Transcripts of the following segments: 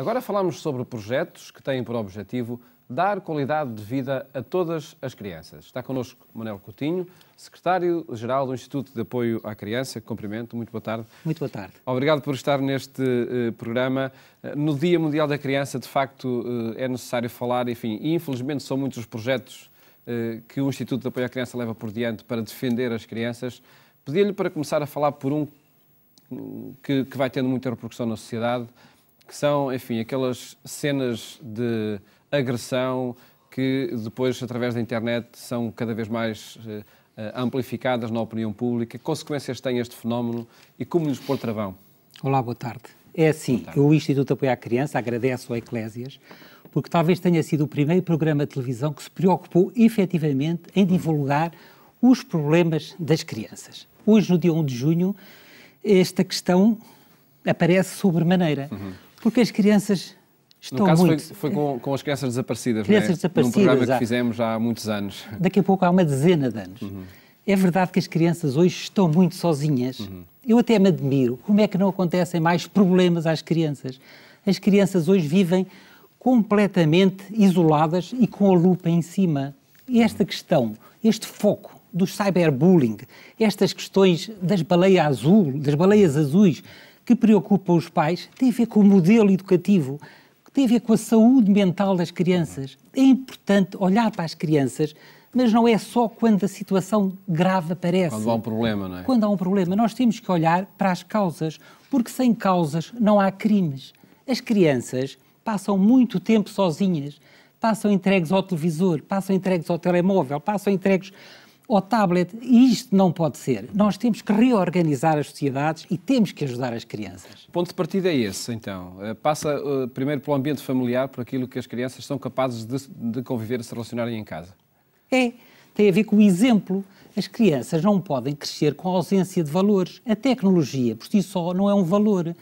Agora falamos sobre projetos que têm por objetivo dar qualidade de vida a todas as crianças. Está connosco Manuel Coutinho, secretário-geral do Instituto de Apoio à Criança. Cumprimento, muito boa tarde. Muito boa tarde. Obrigado por estar neste uh, programa. Eh, no Dia Mundial da Criança, de facto, uh, é necessário falar, enfim, infelizmente são muitos os projetos uh, que o Instituto de Apoio à Criança leva por diante para defender as crianças. Pedi-lhe para começar a falar por um que, que vai tendo muita repercussão na sociedade, que são, enfim, aquelas cenas de agressão que depois, através da internet, são cada vez mais eh, eh, amplificadas na opinião pública. Que consequências tem este fenómeno e como lhes pôr travão? Olá, boa tarde. É assim, tarde. o Instituto Apoio à Criança agradece ao Eclésias porque talvez tenha sido o primeiro programa de televisão que se preocupou efetivamente em uhum. divulgar hum. os problemas das crianças. Hoje, no dia 1 de junho, esta questão aparece sobremaneira. Uhum porque as crianças estão no caso muito... foi, foi com, com, as crianças desaparecidas, é? crianças é? desaparecidas, Num programa há... que fizemos há muitos anos. Daqui a pouco há uma dezena de anos. Uhum. É verdade que as crianças hoje estão muito sozinhas. Uhum. Eu até me admiro. Como é que não acontecem mais problemas às crianças? As crianças hoje vivem completamente isoladas e com a lupa em cima. E uhum. esta questão, este foco do cyberbullying, estas questões das baleias azul, das baleias azuis, que preocupa os pais tem a ver com o modelo educativo, tem a ver com a saúde mental das crianças. É importante olhar para as crianças, mas não é só quando a situação grave aparece. Quando há um problema, não é? Quando há um problema, nós temos que olhar para as causas, porque sem causas não há crimes. As crianças passam muito tempo sozinhas, passam entregues ao televisor, passam entregues ao telemóvel, passam entregues ao tablet. E isto não pode ser. Nós temos que reorganizar as sociedades e temos que ajudar as crianças. O ponto de partida é esse, então. Eh, passa eh, primeiro pelo ambiente familiar, por aquilo que as crianças são capazes de, de conviver e se relacionarem em casa. É. Tem a ver com o exemplo. As crianças não podem crescer com a ausência de valores. A tecnologia, por si só, não é um valor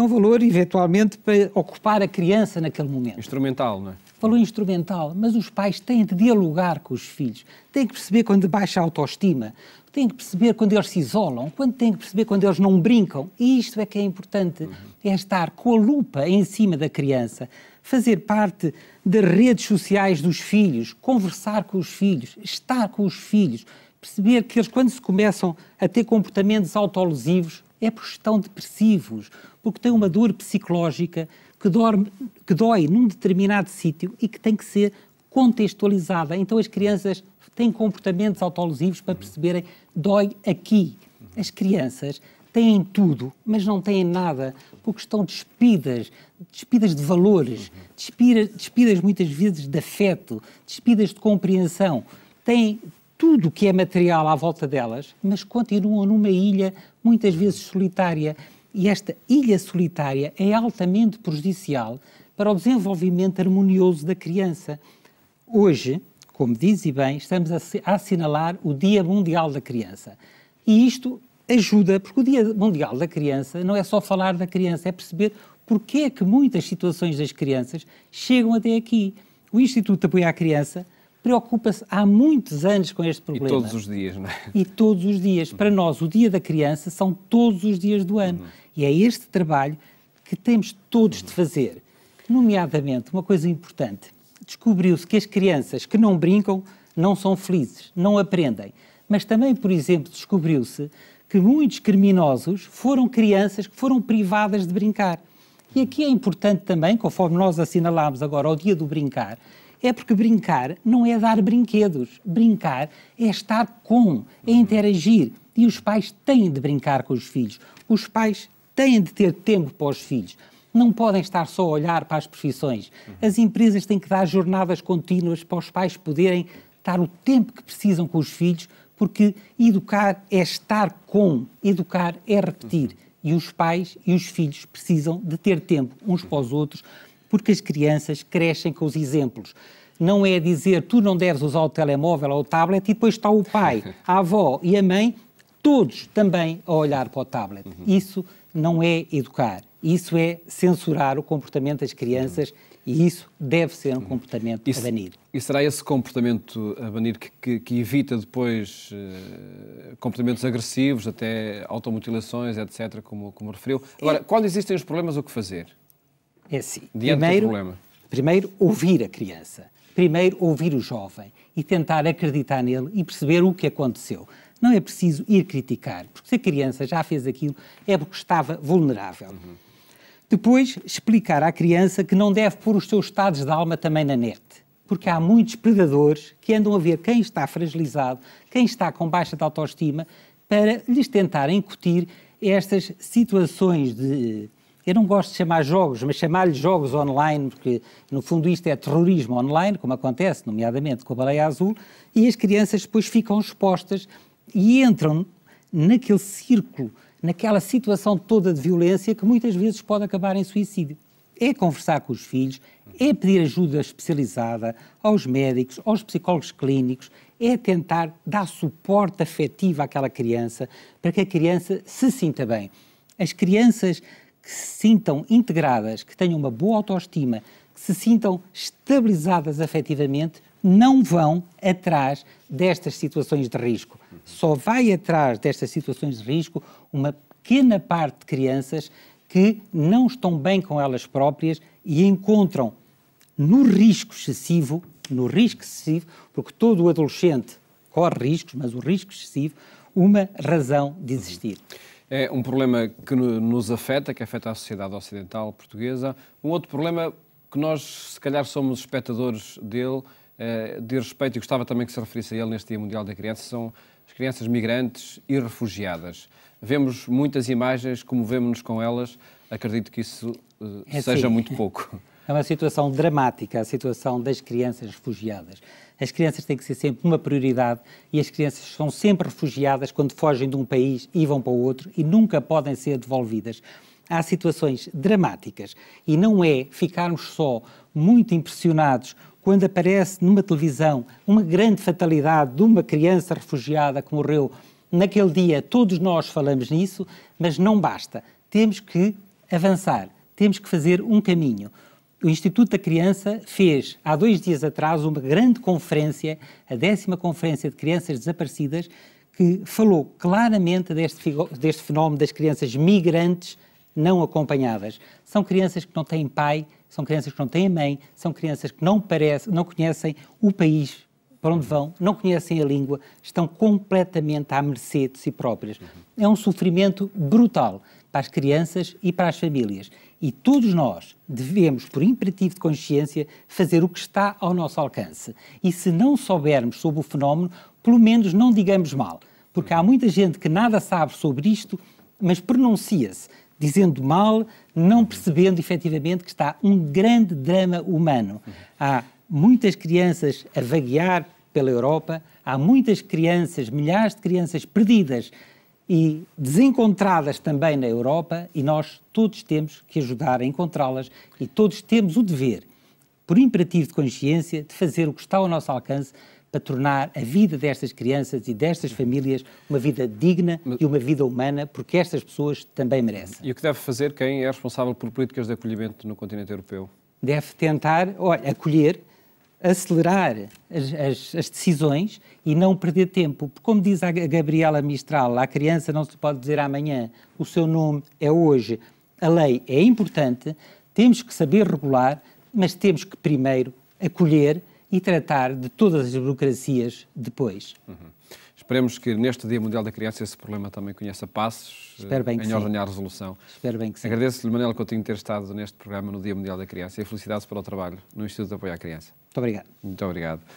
é um valor, eventualmente, para ocupar a criança naquele momento. Instrumental, não é? Valor instrumental, mas os pais têm de dialogar com os filhos, têm que perceber quando baixa a autoestima, têm que perceber quando eles se isolam, quando têm que perceber quando eles não brincam. E isto é que é importante, uhum. é estar com a lupa em cima da criança, fazer parte das redes sociais dos filhos, conversar com os filhos, estar com os filhos, perceber que eles, quando se começam a ter comportamentos autolesivos, é porque estão depressivos, porque têm uma dor psicológica que, dorme, que dói num determinado sítio e que tem que ser contextualizada. Então as crianças têm comportamentos autolesivos para perceberem dói aqui. As crianças têm tudo, mas não têm nada, porque estão despidas, despidas de valores, despidas, despidas muitas vezes de afeto, despidas de compreensão. Têm, tudo o que é material à volta delas, mas continuam numa ilha muitas vezes solitária. E esta ilha solitária é altamente prejudicial para o desenvolvimento harmonioso da criança. Hoje, como diz e bem, estamos a assinalar o Dia Mundial da Criança. E isto ajuda, porque o Dia Mundial da Criança não é só falar da criança, é perceber porque é que muitas situações das crianças chegam até aqui. O Instituto de Apoio à Criança preocupa-se há muitos anos com este problema. E todos os dias, não é? E todos os dias. Para nós, o Dia da Criança são todos os dias do ano. Uhum. E é este trabalho que temos todos de fazer. Nomeadamente, uma coisa importante: descobriu-se que as crianças que não brincam não são felizes, não aprendem. Mas também, por exemplo, descobriu-se que muitos criminosos foram crianças que foram privadas de brincar. E aqui é importante também, conforme nós assinalámos agora ao Dia do Brincar, é porque brincar não é dar brinquedos. Brincar é estar com, é uhum. interagir. E os pais têm de brincar com os filhos. Os pais têm de ter tempo para os filhos. Não podem estar só a olhar para as profissões. Uhum. As empresas têm que dar jornadas contínuas para os pais poderem estar o tempo que precisam com os filhos, porque educar é estar com, educar é repetir. Uhum. E os pais e os filhos precisam de ter tempo uns para os outros porque as crianças crescem com os exemplos não é dizer tu não deves usar o telemóvel ou o tablet e depois está o pai, a avó e a mãe, todos também a olhar para o tablet. Uhum. Isso não é educar, isso é censurar o comportamento das crianças uhum. e isso deve ser um uhum. comportamento uhum. a banir. E será esse comportamento a banir que, que, que evita depois uh, comportamentos agressivos, até automutilações, etc., como, como referiu? Agora, é... quando existem os problemas, o que fazer? É assim. Diante primeiro, primeiro, ouvir a criança. Primeiro, ouvir o jovem e tentar acreditar nele e perceber o que aconteceu. Não é preciso ir criticar, porque se a criança já fez aquilo, é porque estava vulnerável. Uhum. Depois, explicar à criança que não deve pôr os seus estados de alma também na net, porque há muitos predadores que andam a ver quem está fragilizado, quem está com baixa autoestima, para lhes tentar incutir estas situações de eu não gosto de chamar jogos, mas chamar-lhe jogos online, porque no fundo isto é terrorismo online, como acontece, nomeadamente com a Baleia Azul, e as crianças depois ficam expostas e entram naquele círculo, naquela situação toda de violência que muitas vezes pode acabar em suicídio. É conversar com os filhos, é pedir ajuda especializada aos médicos, aos psicólogos clínicos, é tentar dar suporte afetivo àquela criança para que a criança se sinta bem. As crianças que se sintam integradas, que tenham uma boa autoestima, que se sintam estabilizadas afetivamente, não vão atrás destas situações de risco. Só vai atrás destas situações de risco uma pequena parte de crianças que não estão bem com elas próprias e encontram no risco excessivo, no risco excessivo, porque todo o adolescente corre riscos, mas o risco excessivo, uma razão de existir. Uhum. É um problema que nos afeta, que afeta a sociedade ocidental portuguesa. Um outro problema que nós, se calhar, somos espectadores dele, é, de respeito, e gostava também que se referisse a ele neste Dia Mundial da Criança, são as crianças migrantes e refugiadas. Vemos muitas imagens, comovemos-nos com elas, acredito que isso eh, é seja assim. muito pouco. é uma situação dramática, a situação das crianças refugiadas. As crianças têm que ser sempre uma prioridade e as crianças são sempre refugiadas quando fogem de um país e vão para o outro e nunca podem ser devolvidas. Há situações dramáticas e não é ficarmos só muito impressionados quando aparece numa televisão uma grande fatalidade de uma criança refugiada que morreu naquele dia, todos nós falamos nisso, mas não basta. Temos que avançar, temos que fazer um caminho o Instituto da Criança fez, há dois dias atrás, uma grande conferência, a décima Conferência de Crianças Desaparecidas, que falou claramente deste, deste fenómeno das crianças migrantes não acompanhadas. São crianças que não têm pai, são crianças que não têm mãe, são crianças que não, não conhecem o país para onde vão, não conhecem a língua, estão completamente à mercê de si próprias. É um sofrimento brutal para as crianças e para as famílias. E todos nós devemos, por imperativo de consciência, fazer o que está ao nosso alcance. E se não soubermos sobre o fenómeno, pelo menos não digamos mal, porque há muita gente que nada sabe sobre isto, mas pronuncia-se, dizendo mal, não percebendo efetivamente que está um grande drama humano. Há muitas crianças a vaguear pela Europa, há muitas crianças, milhares de crianças perdidas e desencontradas também na Europa, e nós todos temos que ajudar a encontrá-las e todos temos o dever, por imperativo de consciência, de fazer o que está ao nosso alcance para tornar a vida destas crianças e destas famílias uma vida digna Mas... e uma vida humana, porque estas pessoas também merecem. E o que deve fazer quem é responsável por políticas de acolhimento no continente europeu? Deve tentar olha, acolher acelerar as, as, as, decisões e não perder tempo. Porque, como diz a Gabriela Mistral, a criança não se pode dizer amanhã, o seu nome é hoje. A lei é importante, temos que saber regular, mas temos que primeiro acolher e tratar de todas as burocracias depois. Uhum. Esperemos que neste Dia Mundial da Criança esse problema também conheça passos Espero bem eh, em resolução. Espero bem que sim. Agradeço-lhe, Manuel Coutinho, ter estado neste programa no Dia Mundial da Criança e felicidades pelo trabalho no Instituto de Apoio à Criança. Muito obrigado. Muito obrigado.